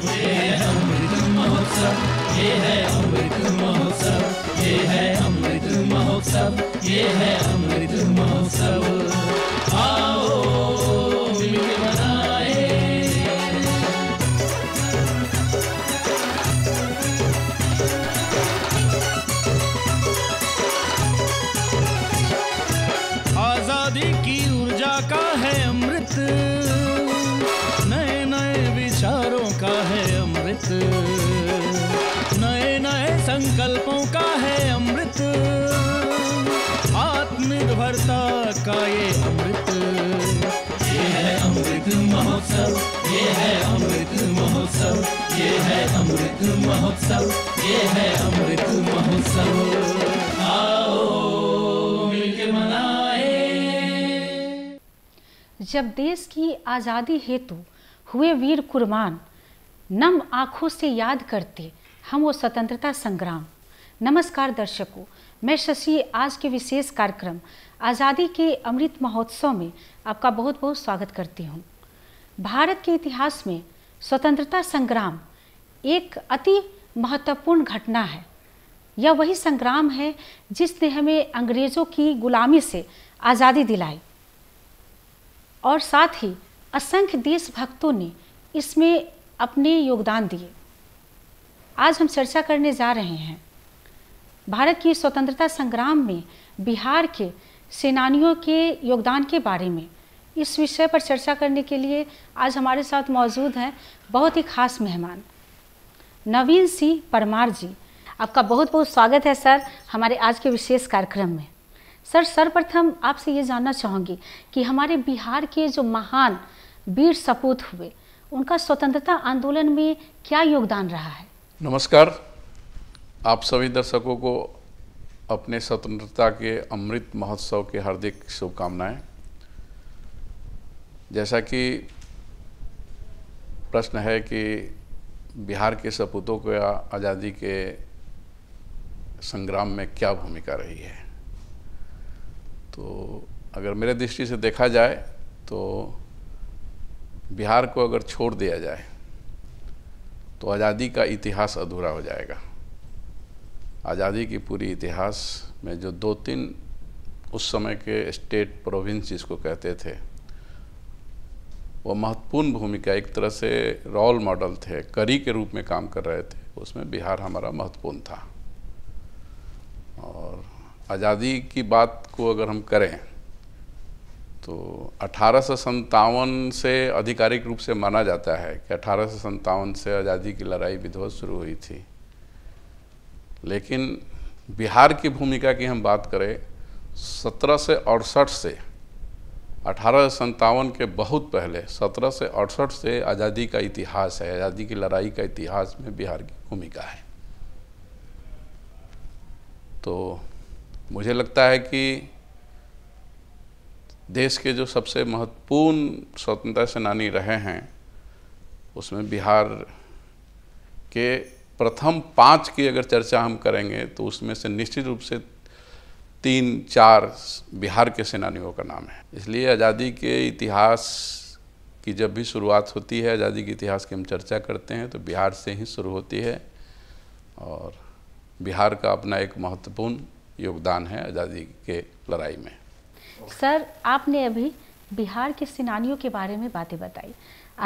ये है अमृत महोत्सव ये है अमृत महोत्सव है अमृत महोत्सव है अमृत महोत्सव अमृत नए नए संकल्पों का है अमृत आत्मनिर्भरता का ये अमृत ये है अमृत महोत्सव ये है अमृत महोत्सव ये है अमृत महोत्सव ये है अमृत महोत्सव जब देश की आज़ादी हेतु हुए वीर कुर्बान नम आँखों से याद करते हम वो स्वतंत्रता संग्राम नमस्कार दर्शकों मैं शशि आज के विशेष कार्यक्रम आज़ादी के अमृत महोत्सव में आपका बहुत बहुत स्वागत करती हूँ भारत के इतिहास में स्वतंत्रता संग्राम एक अति महत्वपूर्ण घटना है यह वही संग्राम है जिसने हमें अंग्रेज़ों की गुलामी से आज़ादी दिलाई और साथ ही असंख्य देशभक्तों ने इसमें अपने योगदान दिए आज हम चर्चा करने जा रहे हैं भारत की स्वतंत्रता संग्राम में बिहार के सेनानियों के योगदान के बारे में इस विषय पर चर्चा करने के लिए आज हमारे साथ मौजूद हैं बहुत ही खास मेहमान नवीन सिंह परमार जी आपका बहुत बहुत स्वागत है सर हमारे आज के विशेष कार्यक्रम में सर सर्वप्रथम आपसे ये जानना चाहूँगी कि हमारे बिहार के जो महान वीर सपूत हुए उनका स्वतंत्रता आंदोलन में क्या योगदान रहा है नमस्कार आप सभी दर्शकों को अपने स्वतंत्रता के अमृत महोत्सव के हार्दिक शुभकामनाएं जैसा कि प्रश्न है कि बिहार के सपूतों को आज़ादी के संग्राम में क्या भूमिका रही है तो अगर मेरे दृष्टि से देखा जाए तो बिहार को अगर छोड़ दिया जाए तो आज़ादी का इतिहास अधूरा हो जाएगा आज़ादी की पूरी इतिहास में जो दो तीन उस समय के स्टेट प्रोविंस जिसको कहते थे वो महत्वपूर्ण भूमिका एक तरह से रोल मॉडल थे करी के रूप में काम कर रहे थे उसमें बिहार हमारा महत्वपूर्ण था और आज़ादी की बात को अगर हम करें तो अठारह से आधिकारिक रूप से माना जाता है कि अठारह से आज़ादी की लड़ाई विध्वस्त शुरू हुई थी लेकिन बिहार की भूमिका की हम बात करें सत्रह से अड़सठ से अठारह के बहुत पहले सत्रह से अड़सठ से आज़ादी का इतिहास है आज़ादी की लड़ाई का इतिहास में बिहार की भूमिका है तो मुझे लगता है कि देश के जो सबसे महत्वपूर्ण स्वतंत्रता सेनानी रहे हैं उसमें बिहार के प्रथम पाँच की अगर चर्चा हम करेंगे तो उसमें से निश्चित रूप से तीन चार बिहार के सेनानियों का नाम है इसलिए आज़ादी के इतिहास की जब भी शुरुआत होती है आज़ादी के इतिहास की हम चर्चा करते हैं तो बिहार से ही शुरू होती है और बिहार का अपना एक महत्वपूर्ण योगदान है आज़ादी के लड़ाई में सर आपने अभी बिहार के सेनानियों के बारे में बातें बताई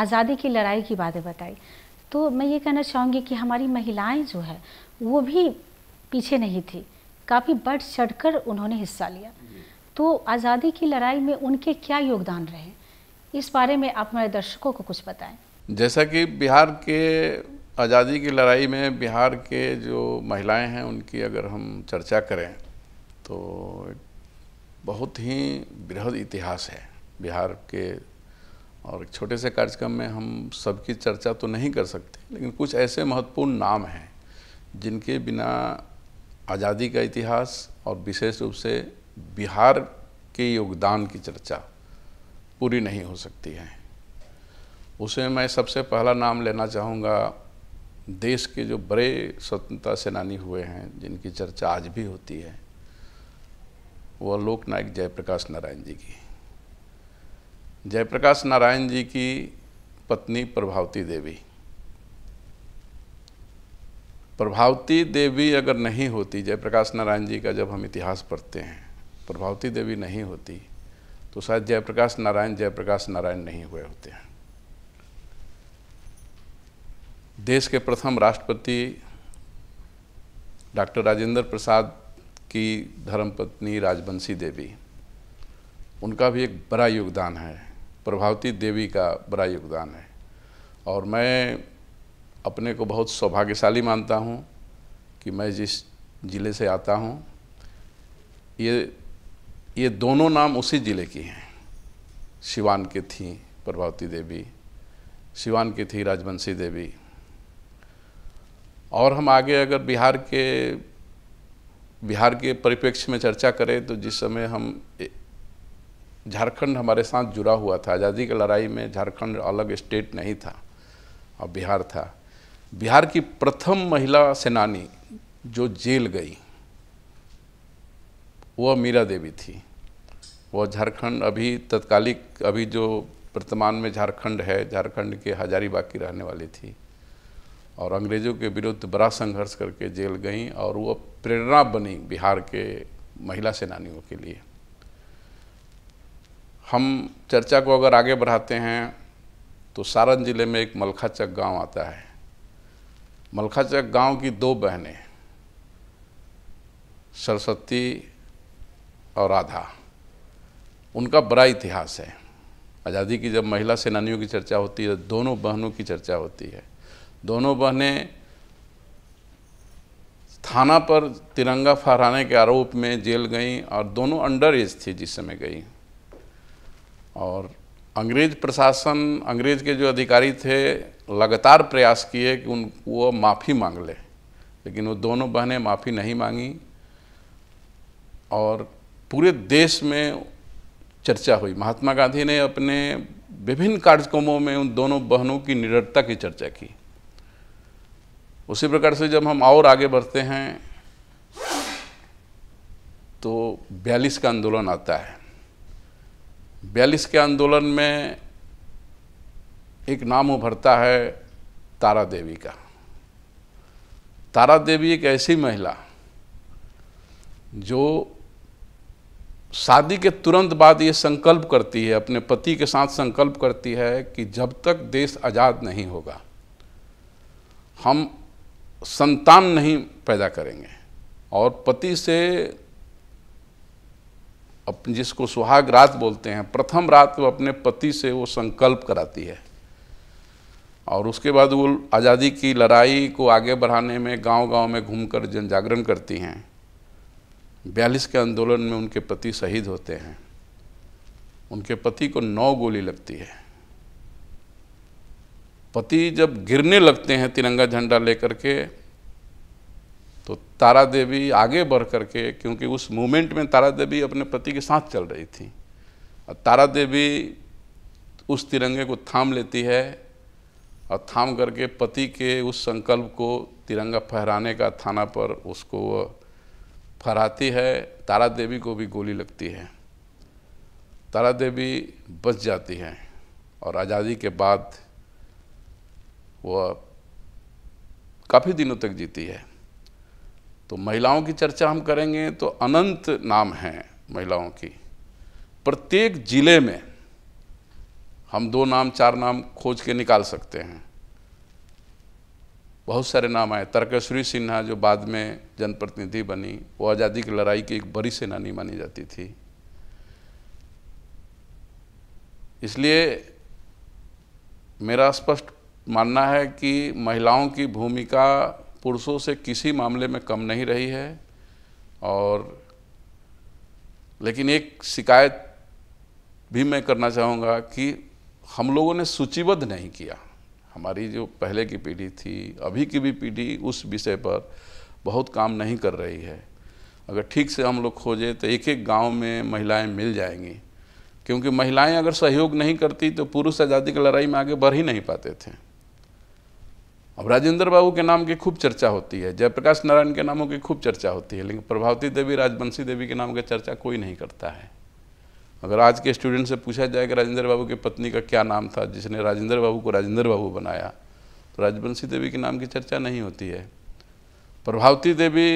आज़ादी की लड़ाई की बातें बताई तो मैं ये कहना चाहूँगी कि हमारी महिलाएं जो है वो भी पीछे नहीं थी काफ़ी बढ़ चढ़ कर उन्होंने हिस्सा लिया तो आज़ादी की लड़ाई में उनके क्या योगदान रहे इस बारे में आप हमारे दर्शकों को कुछ बताएं जैसा कि बिहार के आज़ादी की लड़ाई में बिहार के जो महिलाएं हैं उनकी अगर हम चर्चा करें तो बहुत ही बृहद इतिहास है बिहार के और एक छोटे से कार्यक्रम में हम सबकी चर्चा तो नहीं कर सकते लेकिन कुछ ऐसे महत्वपूर्ण नाम हैं जिनके बिना आज़ादी का इतिहास और विशेष रूप से बिहार के योगदान की चर्चा पूरी नहीं हो सकती है उसे मैं सबसे पहला नाम लेना चाहूँगा देश के जो बड़े स्वतंत्रता सेनानी हुए हैं जिनकी चर्चा आज भी होती है वो लोकनायक जयप्रकाश नारायण जी की जयप्रकाश नारायण जी की पत्नी प्रभावती देवी प्रभावती देवी अगर नहीं होती जयप्रकाश नारायण जी का जब हम इतिहास पढ़ते हैं प्रभावती देवी नहीं होती तो शायद जयप्रकाश नारायण जयप्रकाश नारायण नहीं हुए होते हैं देश के प्रथम राष्ट्रपति डॉक्टर राजेंद्र प्रसाद की धर्मपत्नी राजवंशी देवी उनका भी एक बड़ा योगदान है प्रभावती देवी का बड़ा योगदान है और मैं अपने को बहुत सौभाग्यशाली मानता हूँ कि मैं जिस ज़िले से आता हूँ ये ये दोनों नाम उसी ज़िले की हैं शिवान की थी प्रभावती देवी शिवान की थी राजवंशी देवी और हम आगे अगर बिहार के बिहार के परिप्रेक्ष्य में चर्चा करें तो जिस समय हम झारखंड हमारे साथ जुड़ा हुआ था आज़ादी की लड़ाई में झारखंड अलग स्टेट नहीं था और बिहार था बिहार की प्रथम महिला सेनानी जो जेल गई वह मीरा देवी थी वह झारखंड अभी तत्कालिक अभी जो वर्तमान में झारखंड है झारखंड के हजारीबाग की रहने वाली थी और अंग्रेज़ों के विरुद्ध बड़ा संघर्ष करके जेल गईं और वह प्रेरणा बनी बिहार के महिला सेनानियों के लिए हम चर्चा को अगर आगे बढ़ाते हैं तो सारण ज़िले में एक मलखाचक गांव आता है मलखाचक गांव की दो बहनें सरस्वती और राधा उनका बड़ा इतिहास है आज़ादी की जब महिला सेनानियों की चर्चा होती है दोनों बहनों की चर्चा होती है दोनों बहनें थाना पर तिरंगा फहराने के आरोप में जेल गईं और दोनों अंडर एज थी जिस समय गई और अंग्रेज प्रशासन अंग्रेज के जो अधिकारी थे लगातार प्रयास किए कि उन वो माफ़ी मांग ले लेकिन वो दोनों बहनें माफ़ी नहीं मांगी और पूरे देश में चर्चा हुई महात्मा गांधी ने अपने विभिन्न कार्यक्रमों में उन दोनों बहनों की निडरता की चर्चा की उसी प्रकार से जब हम और आगे बढ़ते हैं तो बयालीस का आंदोलन आता है बयालीस के आंदोलन में एक नाम उभरता है तारा देवी का तारा देवी एक ऐसी महिला जो शादी के तुरंत बाद ये संकल्प करती है अपने पति के साथ संकल्प करती है कि जब तक देश आज़ाद नहीं होगा हम संतान नहीं पैदा करेंगे और पति से जिसको सुहाग रात बोलते हैं प्रथम रात वो अपने पति से वो संकल्प कराती है और उसके बाद वो आज़ादी की लड़ाई को आगे बढ़ाने में गांव-गांव में घूमकर जन जागरण करती हैं बयालीस के आंदोलन में उनके पति शहीद होते हैं उनके पति को नौ गोली लगती है पति जब गिरने लगते हैं तिरंगा झंडा लेकर के तो तारा देवी आगे बढ़ करके क्योंकि उस मोमेंट में तारा देवी अपने पति के साथ चल रही थी और तारा देवी उस तिरंगे को थाम लेती है और थाम करके पति के उस संकल्प को तिरंगा फहराने का थाना पर उसको फहराती है तारा देवी को भी गोली लगती है तारा देवी बच जाती है और आज़ादी के बाद वो काफ़ी दिनों तक जीती है तो महिलाओं की चर्चा हम करेंगे तो अनंत नाम हैं महिलाओं की प्रत्येक ज़िले में हम दो नाम चार नाम खोज के निकाल सकते हैं बहुत सारे नाम आए तर्कश्री सिन्हा जो बाद में जनप्रतिनिधि बनी वो आज़ादी की लड़ाई की एक बड़ी सेनानी मानी जाती थी इसलिए मेरा स्पष्ट मानना है कि महिलाओं की भूमिका पुरुषों से किसी मामले में कम नहीं रही है और लेकिन एक शिकायत भी मैं करना चाहूँगा कि हम लोगों ने सूचीबद्ध नहीं किया हमारी जो पहले की पीढ़ी थी अभी की भी पीढ़ी उस विषय पर बहुत काम नहीं कर रही है अगर ठीक से हम लोग खोजें तो एक एक गांव में महिलाएं मिल जाएंगी क्योंकि महिलाएं अगर सहयोग नहीं करती तो पुरुष आज़ादी की लड़ाई में आगे बढ़ ही नहीं पाते थे अब राजेंद्र बाबू के नाम की खूब चर्चा होती है जयप्रकाश नारायण के नामों की खूब चर्चा होती है लेकिन प्रभावती देवी राजवंशी देवी के नाम की चर्चा कोई नहीं करता है अगर आज के स्टूडेंट से पूछा जाए कि राजेंद्र बाबू की पत्नी का क्या नाम था जिसने राजेंद्र बाबू को राजेंद्र बाबू बनाया तो राजवंशी देवी के नाम की चर्चा नहीं होती है प्रभावती देवी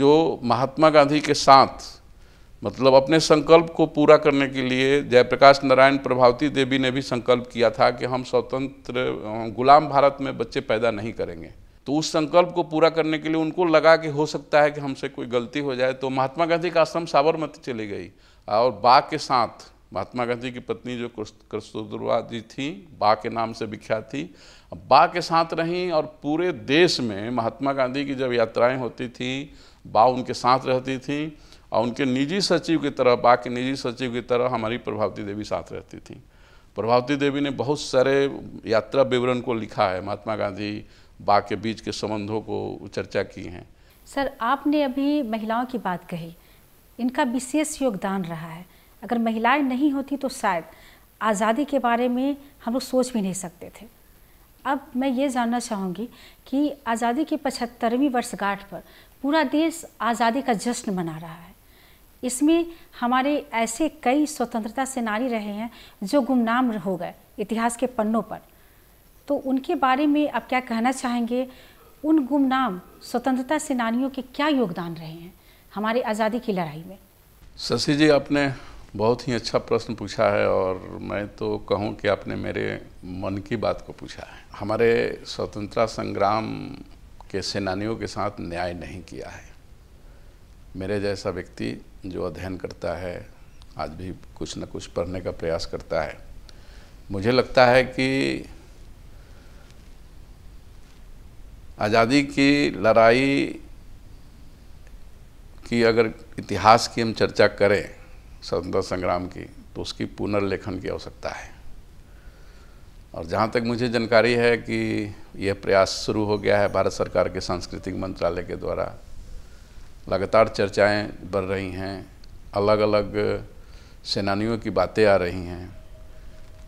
जो महात्मा गांधी के साथ मतलब अपने संकल्प को पूरा करने के लिए जयप्रकाश नारायण प्रभावती देवी ने भी संकल्प किया था कि हम स्वतंत्र गुलाम भारत में बच्चे पैदा नहीं करेंगे तो उस संकल्प को पूरा करने के लिए उनको लगा कि हो सकता है कि हमसे कोई गलती हो जाए तो महात्मा गांधी का आश्रम साबरमती चली गई और बा के साथ महात्मा गांधी की पत्नी जो कस्तूरबा जी थी बा के नाम से विख्यात थी बा के साथ रहीं और पूरे देश में महात्मा गांधी की जब यात्राएं होती थी बा उनके साथ रहती थी और उनके निजी सचिव की तरह बाकी निजी सचिव की तरह हमारी प्रभावती देवी साथ रहती थी प्रभावती देवी ने बहुत सारे यात्रा विवरण को लिखा है महात्मा गांधी बा के बीच के संबंधों को चर्चा की हैं सर आपने अभी महिलाओं की बात कही इनका विशेष योगदान रहा है अगर महिलाएं नहीं होती तो शायद आज़ादी के बारे में हम लोग सोच भी नहीं सकते थे अब मैं ये जानना चाहूँगी कि आज़ादी की पचहत्तरवीं वर्षगांठ पर पूरा देश आज़ादी का जश्न मना रहा है इसमें हमारे ऐसे कई स्वतंत्रता सेनानी रहे हैं जो गुमनाम हो गए इतिहास के पन्नों पर तो उनके बारे में आप क्या कहना चाहेंगे उन गुमनाम स्वतंत्रता सेनानियों के क्या योगदान रहे हैं हमारे आज़ादी की लड़ाई में शशि जी आपने बहुत ही अच्छा प्रश्न पूछा है और मैं तो कहूँ कि आपने मेरे मन की बात को पूछा है हमारे स्वतंत्रता संग्राम के सेनानियों के साथ न्याय नहीं किया है मेरे जैसा व्यक्ति जो अध्ययन करता है आज भी कुछ न कुछ पढ़ने का प्रयास करता है मुझे लगता है कि आज़ादी की लड़ाई की अगर इतिहास की हम चर्चा करें स्वतंत्रता संग्राम की तो उसकी पुनर्लेखन की आवश्यकता है और जहाँ तक मुझे जानकारी है कि यह प्रयास शुरू हो गया है भारत सरकार के सांस्कृतिक मंत्रालय के द्वारा लगातार चर्चाएं बढ़ रही हैं अलग अलग सेनानियों की बातें आ रही हैं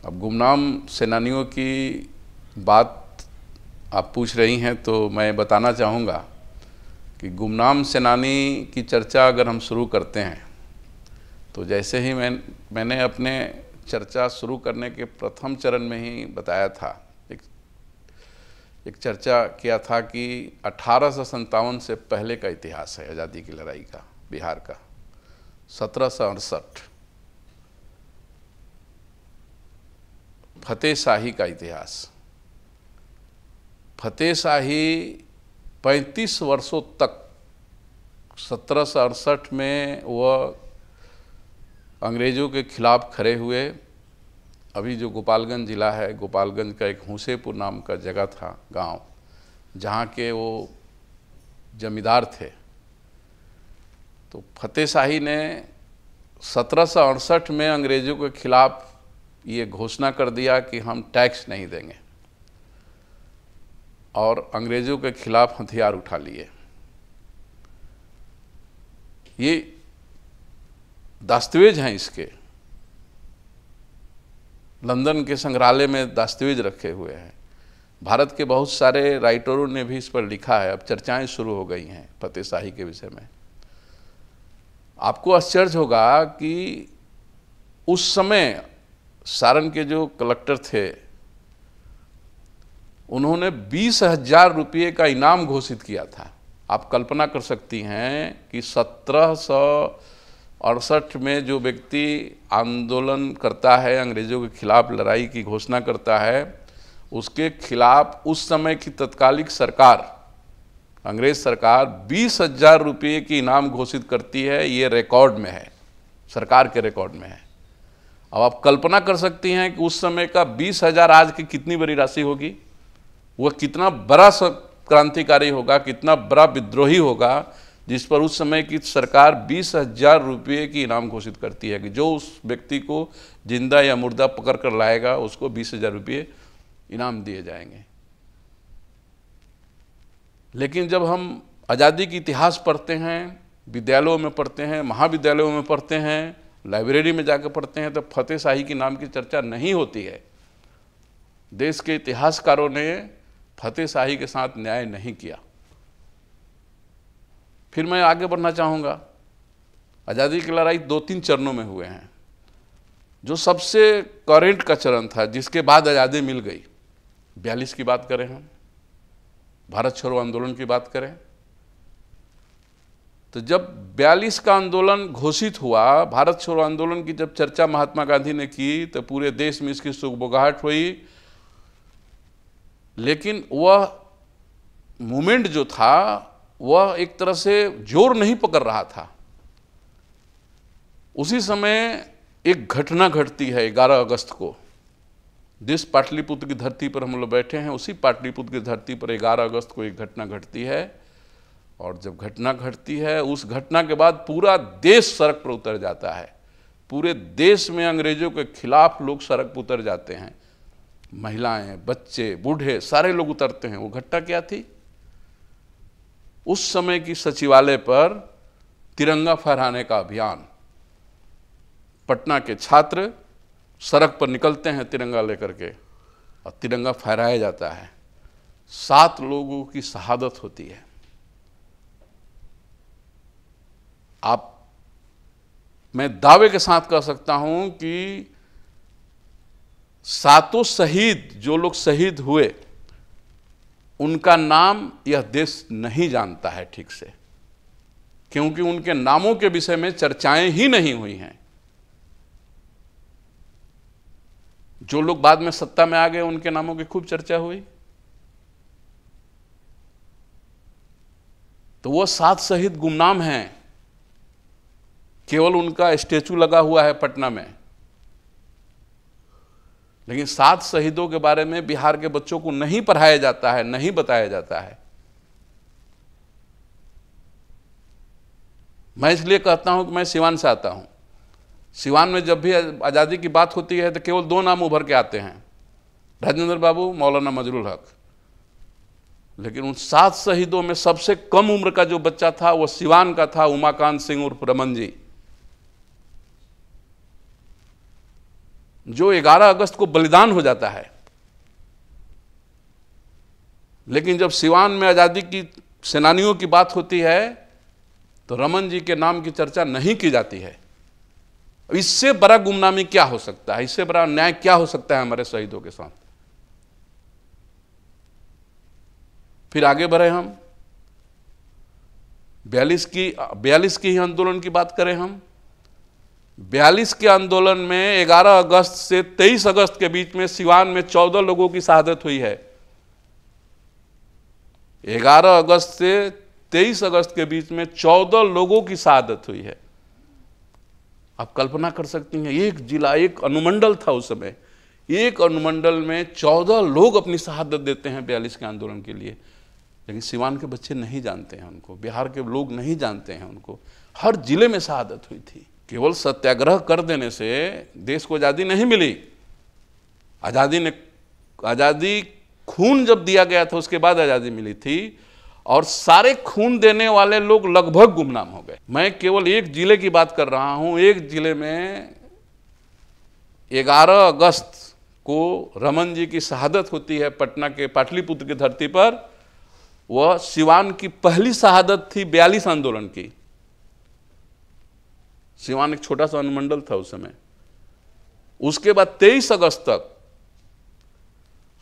अब गुमनाम सेनानियों की बात आप पूछ रही हैं तो मैं बताना चाहूँगा कि गुमनाम सेनानी की चर्चा अगर हम शुरू करते हैं तो जैसे ही मैं मैंने अपने चर्चा शुरू करने के प्रथम चरण में ही बताया था एक चर्चा किया था कि अठारह से पहले का इतिहास है आज़ादी की लड़ाई का बिहार का सत्रह फतेह शाही का इतिहास फतेह शाही पैंतीस वर्षों तक सत्रह में वह अंग्रेज़ों के खिलाफ खड़े हुए अभी जो गोपालगंज ज़िला है गोपालगंज का एक हुसेपुर नाम का जगह था गांव जहाँ के वो जमींदार थे तो फतेह शाही ने सत्रह में अंग्रेज़ों के खिलाफ़ ये घोषणा कर दिया कि हम टैक्स नहीं देंगे और अंग्रेज़ों के खिलाफ हथियार उठा लिए ये दस्तावेज हैं इसके लंदन के संग्रहालय में दस्तावेज रखे हुए हैं भारत के बहुत सारे राइटरों ने भी इस पर लिखा है अब चर्चाएं शुरू हो गई हैं फतेशाही के विषय में आपको आश्चर्य होगा कि उस समय सारण के जो कलेक्टर थे उन्होंने बीस हजार रुपये का इनाम घोषित किया था आप कल्पना कर सकती हैं कि सत्रह सौ अड़सठ में जो व्यक्ति आंदोलन करता है अंग्रेज़ों के खिलाफ लड़ाई की घोषणा करता है उसके खिलाफ उस समय की तत्कालिक सरकार अंग्रेज सरकार बीस हजार रुपये की इनाम घोषित करती है ये रिकॉर्ड में है सरकार के रिकॉर्ड में है अब आप कल्पना कर सकती हैं कि उस समय का बीस हजार आज की कितनी बड़ी राशि होगी वह कितना बड़ा क्रांतिकारी होगा कितना बड़ा विद्रोही होगा जिस पर उस समय की सरकार बीस हजार रुपये की इनाम घोषित करती है कि जो उस व्यक्ति को जिंदा या मुर्दा पकड़ कर लाएगा उसको बीस हजार रुपये इनाम दिए जाएंगे लेकिन जब हम आज़ादी की इतिहास पढ़ते हैं विद्यालयों में पढ़ते हैं महाविद्यालयों में पढ़ते हैं लाइब्रेरी में जाकर पढ़ते हैं तो फतेह शाही के नाम की चर्चा नहीं होती है देश के इतिहासकारों ने फतेह शाही के साथ न्याय नहीं किया फिर मैं आगे बढ़ना चाहूँगा आज़ादी की लड़ाई दो तीन चरणों में हुए हैं जो सबसे करेंट का चरण था जिसके बाद आज़ादी मिल गई बयालीस की बात करें हम भारत छोड़ो आंदोलन की बात करें तो जब बयालीस का आंदोलन घोषित हुआ भारत छोड़ो आंदोलन की जब चर्चा महात्मा गांधी ने की तो पूरे देश में इसकी सुखबुगाहट हुई लेकिन वह मूमेंट जो था वह एक तरह से जोर नहीं पकड़ रहा था उसी समय एक घटना घटती है 11 अगस्त को जिस पाटलिपुत्र की धरती पर हम लोग बैठे हैं उसी पाटलिपुत्र की धरती पर 11 अगस्त को एक घटना घटती है और जब घटना घटती है उस घटना के बाद पूरा देश सड़क पर उतर जाता है पूरे देश में अंग्रेजों के खिलाफ लोग सड़क पर उतर जाते हैं महिलाएं बच्चे बूढ़े सारे लोग उतरते हैं वो घटना क्या थी उस समय की सचिवालय पर तिरंगा फहराने का अभियान पटना के छात्र सड़क पर निकलते हैं तिरंगा लेकर के और तिरंगा फहराया जाता है सात लोगों की शहादत होती है आप मैं दावे के साथ कह सकता हूं कि सातों शहीद जो लोग शहीद हुए उनका नाम यह देश नहीं जानता है ठीक से क्योंकि उनके नामों के विषय में चर्चाएं ही नहीं हुई हैं जो लोग बाद में सत्ता में आ गए उनके नामों की खूब चर्चा हुई तो वह सात शहीद गुमनाम हैं केवल उनका स्टेचू लगा हुआ है पटना में लेकिन सात शहीदों के बारे में बिहार के बच्चों को नहीं पढ़ाया जाता है नहीं बताया जाता है मैं इसलिए कहता हूं कि मैं सिवान से आता हूं सिवान में जब भी आज़ादी की बात होती है तो केवल दो नाम उभर के आते हैं राजेंद्र बाबू मौलाना मजरूल हक लेकिन उन सात शहीदों में सबसे कम उम्र का जो बच्चा था वो सिवान का था उमाकांत सिंह उर्फ रमन जी जो 11 अगस्त को बलिदान हो जाता है लेकिन जब सिवान में आज़ादी की सेनानियों की बात होती है तो रमन जी के नाम की चर्चा नहीं की जाती है इससे बड़ा गुमनामी क्या हो सकता है इससे बड़ा न्याय क्या हो सकता है हमारे शहीदों के साथ फिर आगे बढ़े हम बयालीस की बयालीस की ही आंदोलन की बात करें हम बयालीस के आंदोलन में 11 अगस्त से 23 अगस्त के बीच में सिवान में 14 लोगों की शहादत हुई है 11 अगस्त से 23 अगस्त के बीच में 14 लोगों की शहादत हुई है आप कल्पना कर सकती हैं एक जिला एक अनुमंडल था उस समय एक अनुमंडल में 14 लोग अपनी शहादत देते हैं बयालीस के आंदोलन के लिए लेकिन सिवान के बच्चे नहीं जानते हैं उनको बिहार के लोग नहीं जानते हैं उनको हर जिले में शहादत हुई थी केवल सत्याग्रह कर देने से देश को आज़ादी नहीं मिली आज़ादी ने आज़ादी खून जब दिया गया था उसके बाद आज़ादी मिली थी और सारे खून देने वाले लोग लगभग गुमनाम हो गए मैं केवल एक जिले की बात कर रहा हूँ एक जिले में 11 अगस्त को रमन जी की शहादत होती है पटना के पाटलिपुत्र की धरती पर वह सिवान की पहली शहादत थी बयालीस आंदोलन की सिवान एक छोटा सा अनुमंडल था उस समय उसके बाद 23 अगस्त तक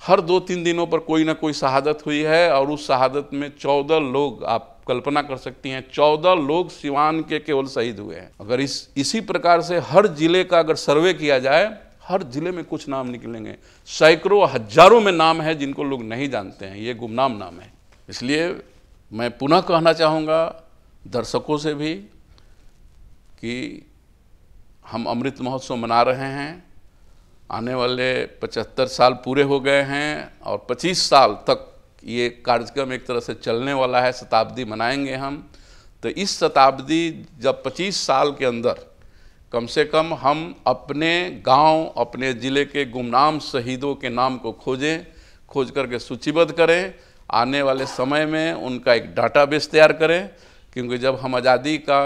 हर दो तीन दिनों पर कोई ना कोई शहादत हुई है और उस शहादत में चौदह लोग आप कल्पना कर सकती हैं चौदह लोग सिवान के केवल शहीद हुए हैं अगर इस इसी प्रकार से हर जिले का अगर सर्वे किया जाए हर जिले में कुछ नाम निकलेंगे सैकड़ों हजारों में नाम है जिनको लोग नहीं जानते हैं ये गुमनाम नाम है इसलिए मैं पुनः कहना चाहूँगा दर्शकों से भी कि हम अमृत महोत्सव मना रहे हैं आने वाले 75 साल पूरे हो गए हैं और 25 साल तक ये कार्यक्रम एक तरह से चलने वाला है शताब्दी मनाएंगे हम तो इस शताब्दी जब 25 साल के अंदर कम से कम हम अपने गांव अपने ज़िले के गुमनाम शहीदों के नाम को खोजें खोज करके सूचीबद्ध करें आने वाले समय में उनका एक डाटाबेस तैयार करें क्योंकि जब हम आज़ादी का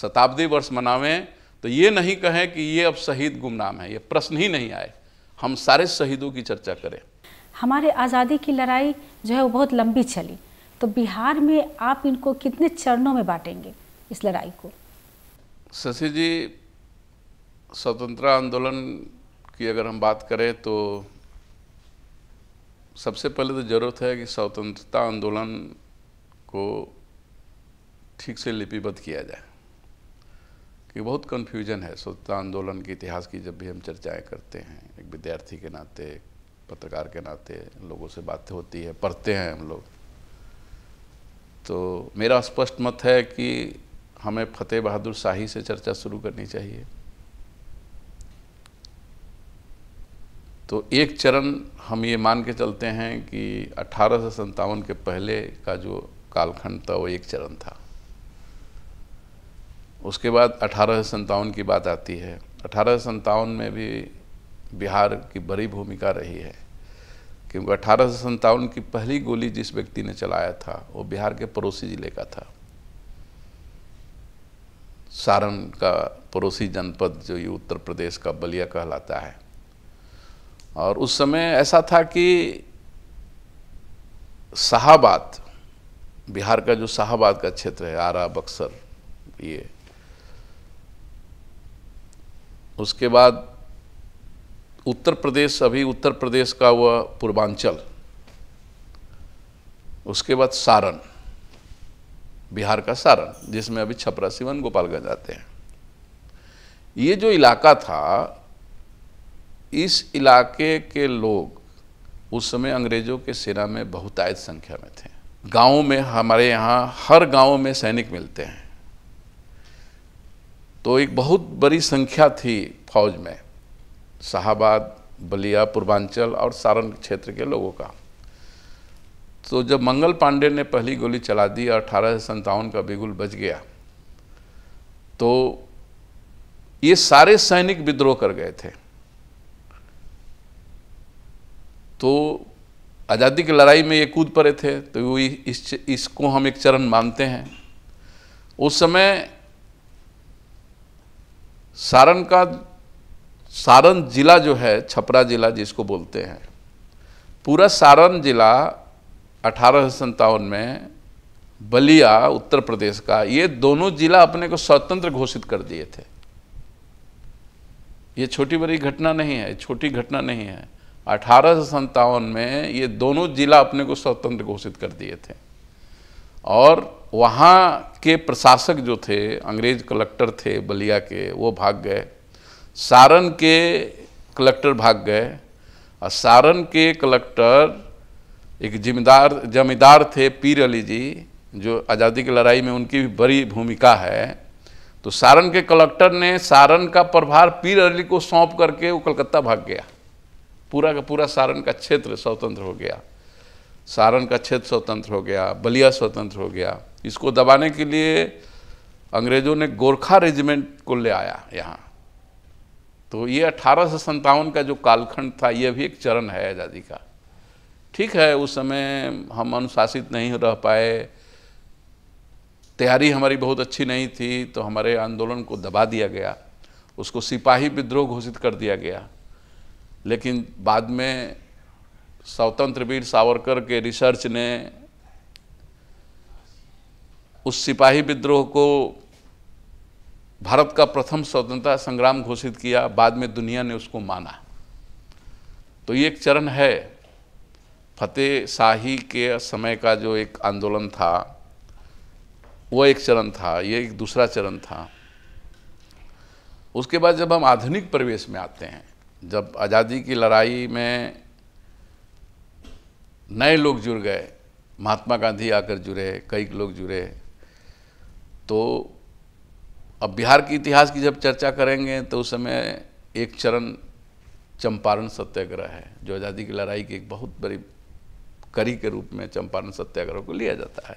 शताब्दी वर्ष मनावें तो ये नहीं कहें कि ये अब शहीद गुमनाम है ये प्रश्न ही नहीं आए हम सारे शहीदों की चर्चा करें हमारे आज़ादी की लड़ाई जो है वो बहुत लंबी चली तो बिहार में आप इनको कितने चरणों में बांटेंगे इस लड़ाई को शशि जी स्वतंत्र आंदोलन की अगर हम बात करें तो सबसे पहले तो ज़रूरत है कि स्वतंत्रता आंदोलन को ठीक से लिपिबद्ध किया जाए कि बहुत कन्फ्यूजन है स्वतंत्रता आंदोलन के इतिहास की जब भी हम चर्चाएं करते हैं एक विद्यार्थी के नाते पत्रकार के नाते लोगों से बातें होती है पढ़ते हैं हम लोग तो मेरा स्पष्ट मत है कि हमें फतेह बहादुर शाही से चर्चा शुरू करनी चाहिए तो एक चरण हम ये मान के चलते हैं कि अठारह के पहले का जो कालखंड था वो एक चरण था उसके बाद अठारह की बात आती है अठारह में भी बिहार की बड़ी भूमिका रही है क्योंकि अठारह की पहली गोली जिस व्यक्ति ने चलाया था वो बिहार के पड़ोसी जिले का था सारण का पड़ोसी जनपद जो ये उत्तर प्रदेश का बलिया कहलाता है और उस समय ऐसा था कि शाहबाद बिहार का जो शाहबाद का क्षेत्र है आरा बक्सर ये उसके बाद उत्तर प्रदेश अभी उत्तर प्रदेश का हुआ पूर्वांचल उसके बाद सारण बिहार का सारण जिसमें अभी छपरा सिवन गोपालगंज आते हैं ये जो इलाका था इस इलाके के लोग उस समय अंग्रेजों के सेना में बहुतायत संख्या में थे गाँव में हमारे यहाँ हर गाँव में सैनिक मिलते हैं तो एक बहुत बड़ी संख्या थी फौज में शाहबाद बलिया पूर्वांचल और सारण क्षेत्र के लोगों का तो जब मंगल पांडे ने पहली गोली चला दी और अठारह सन्तावन का बिगुल बच गया तो ये सारे सैनिक विद्रोह कर गए थे तो आज़ादी की लड़ाई में ये कूद पड़े थे तो वो इस इसको हम एक चरण मानते हैं उस समय सारण का सारण जिला जो है छपरा जिला जिसको बोलते हैं पूरा सारण जिला अठारह में बलिया उत्तर प्रदेश का ये दोनों जिला अपने को स्वतंत्र घोषित कर दिए थे ये छोटी बड़ी घटना नहीं है छोटी घटना नहीं है अठारह में ये दोनों जिला अपने को स्वतंत्र घोषित कर दिए थे और वहाँ के प्रशासक जो थे अंग्रेज कलेक्टर थे बलिया के वो भाग गए सारण के कलेक्टर भाग गए और सारण के कलेक्टर एक जिम्मेदार जमींदार थे पीर अली जी जो आज़ादी की लड़ाई में उनकी भी बड़ी भूमिका है तो सारण के कलेक्टर ने सारण का प्रभार पीर अली को सौंप करके वो कलकत्ता भाग गया पूरा का पूरा सारण का क्षेत्र स्वतंत्र हो गया सारण का क्षेत्र स्वतंत्र हो गया बलिया स्वतंत्र हो गया इसको दबाने के लिए अंग्रेज़ों ने गोरखा रेजिमेंट को ले आया यहाँ तो ये अठारह सौ संतावन का जो कालखंड था ये भी एक चरण है आज़ादी का ठीक है उस समय हम अनुशासित नहीं रह पाए तैयारी हमारी बहुत अच्छी नहीं थी तो हमारे आंदोलन को दबा दिया गया उसको सिपाही विद्रोह घोषित कर दिया गया लेकिन बाद में स्वतंत्र वीर सावरकर के रिसर्च ने उस सिपाही विद्रोह को भारत का प्रथम स्वतंत्रता संग्राम घोषित किया बाद में दुनिया ने उसको माना तो ये एक चरण है फतेह शाही के समय का जो एक आंदोलन था वो एक चरण था ये एक दूसरा चरण था उसके बाद जब हम आधुनिक परिवेश में आते हैं जब आज़ादी की लड़ाई में नए लोग जुड़ गए महात्मा गांधी आकर जुड़े कई लोग जुड़े तो अब बिहार के इतिहास की जब चर्चा करेंगे तो उस समय एक चरण चंपारण सत्याग्रह है जो आज़ादी की लड़ाई की एक बहुत बड़ी कड़ी के रूप में चंपारण सत्याग्रह को लिया जाता है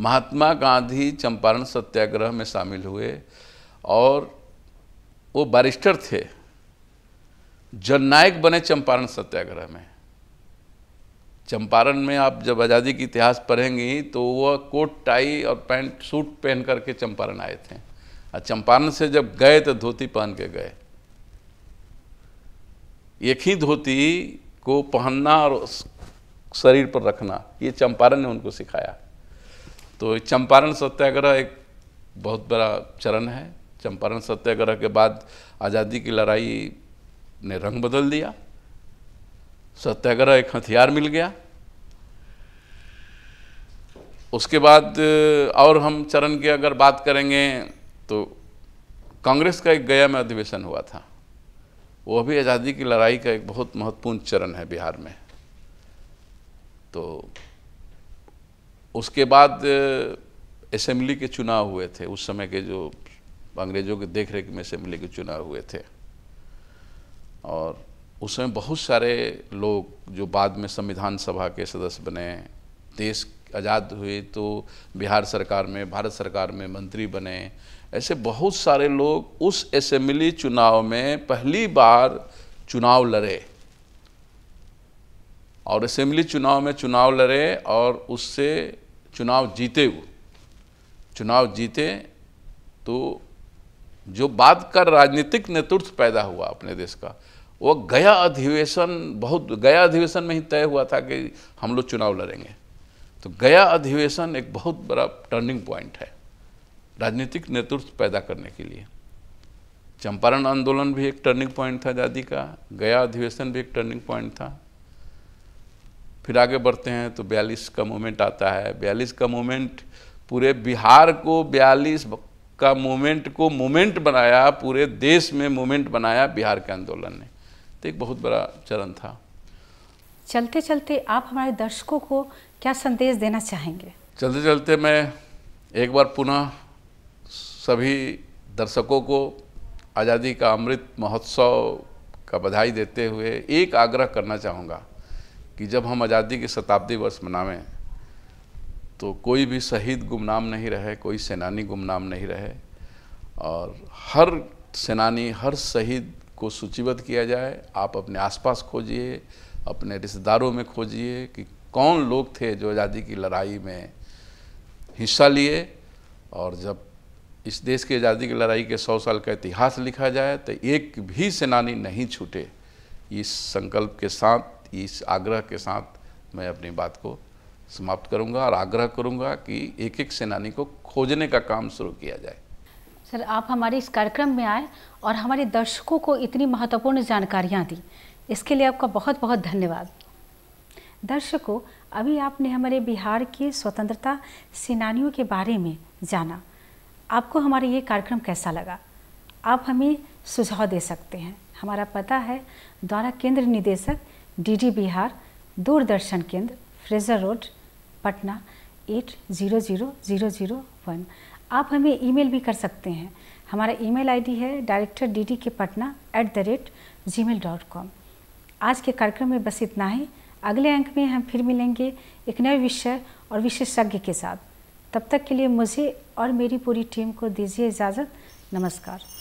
महात्मा गांधी चंपारण सत्याग्रह में शामिल हुए और वो बैरिस्टर थे जननायक बने चंपारण सत्याग्रह में चंपारण में आप जब आज़ादी की इतिहास पढ़ेंगी तो वह कोट टाई और पैंट सूट पहन करके चंपारण आए थे और चंपारण से जब गए तो धोती पहन के गए एक ही धोती को पहनना और शरीर पर रखना ये चंपारण ने उनको सिखाया तो चंपारण सत्याग्रह एक बहुत बड़ा चरण है चंपारण सत्याग्रह के बाद आज़ादी की लड़ाई ने रंग बदल दिया सत्याग्रह एक हथियार मिल गया उसके बाद और हम चरण की अगर बात करेंगे तो कांग्रेस का एक गया में अधिवेशन हुआ था वो भी आज़ादी की लड़ाई का एक बहुत महत्वपूर्ण चरण है बिहार में तो उसके बाद असेंबली के चुनाव हुए थे उस समय के जो अंग्रेज़ों के देख रेख में असेंबली के चुनाव हुए थे और उसमें बहुत सारे लोग जो बाद में संविधान सभा के सदस्य बने देश आज़ाद हुए तो बिहार सरकार में भारत सरकार में मंत्री बने ऐसे बहुत सारे लोग उस असेंबली चुनाव में पहली बार चुनाव लड़े और असेंबली चुनाव में चुनाव लड़े और उससे चुनाव जीते वो चुनाव जीते तो जो बाद का राजनीतिक नेतृत्व पैदा हुआ अपने देश का वो गया अधिवेशन बहुत गया अधिवेशन में ही तय हुआ था कि हम लोग चुनाव लड़ेंगे तो गया अधिवेशन एक बहुत बड़ा टर्निंग पॉइंट है राजनीतिक नेतृत्व पैदा करने के लिए चंपारण आंदोलन भी एक टर्निंग पॉइंट था आज़ादी का गया अधिवेशन भी एक टर्निंग पॉइंट था फिर आगे बढ़ते हैं तो बयालीस का मोमेंट आता है बयालीस का मोमेंट पूरे बिहार को बयालीस का मोमेंट को मोमेंट बनाया पूरे देश में मोमेंट बनाया बिहार के आंदोलन ने तो एक बहुत बड़ा चरण था चलते चलते आप हमारे दर्शकों को क्या संदेश देना चाहेंगे चलते चलते मैं एक बार पुनः सभी दर्शकों को आज़ादी का अमृत महोत्सव का बधाई देते हुए एक आग्रह करना चाहूँगा कि जब हम आज़ादी के शताब्दी वर्ष मनावें तो कोई भी शहीद गुमनाम नहीं रहे कोई सेनानी गुमनाम नहीं रहे और हर सेनानी हर शहीद को सूचीबद्ध किया जाए आप अपने आसपास खोजिए अपने रिश्तेदारों में खोजिए कि कौन लोग थे जो आज़ादी की लड़ाई में हिस्सा लिए और जब इस देश की आज़ादी की लड़ाई के सौ साल का इतिहास लिखा जाए तो एक भी सेनानी नहीं छूटे इस संकल्प के साथ इस आग्रह के साथ मैं अपनी बात को समाप्त करूंगा और आग्रह करूंगा कि एक एक सेनानी को खोजने का काम शुरू किया जाए सर आप हमारे इस कार्यक्रम में आए और हमारे दर्शकों को इतनी महत्वपूर्ण जानकारियाँ दी इसके लिए आपका बहुत बहुत धन्यवाद दर्शकों अभी आपने हमारे बिहार के स्वतंत्रता सेनानियों के बारे में जाना आपको हमारा ये कार्यक्रम कैसा लगा आप हमें सुझाव दे सकते हैं हमारा पता है द्वारा केंद्र निदेशक डीडी बिहार दूरदर्शन केंद्र Fraser road Patna eight zero zero zero zero one आप हमें ईमेल भी कर सकते हैं हमारा ईमेल आईडी है director D D K Patna at the rate G mail dot com आज के कार्यक्रम में बस इतना ही अगले अंक में हम फिर मिलेंगे एक नए विषय और विशेषज्ञ के साथ तब तक के लिए मुझे और मेरी पूरी टीम को दीजिए इजाज़त नमस्कार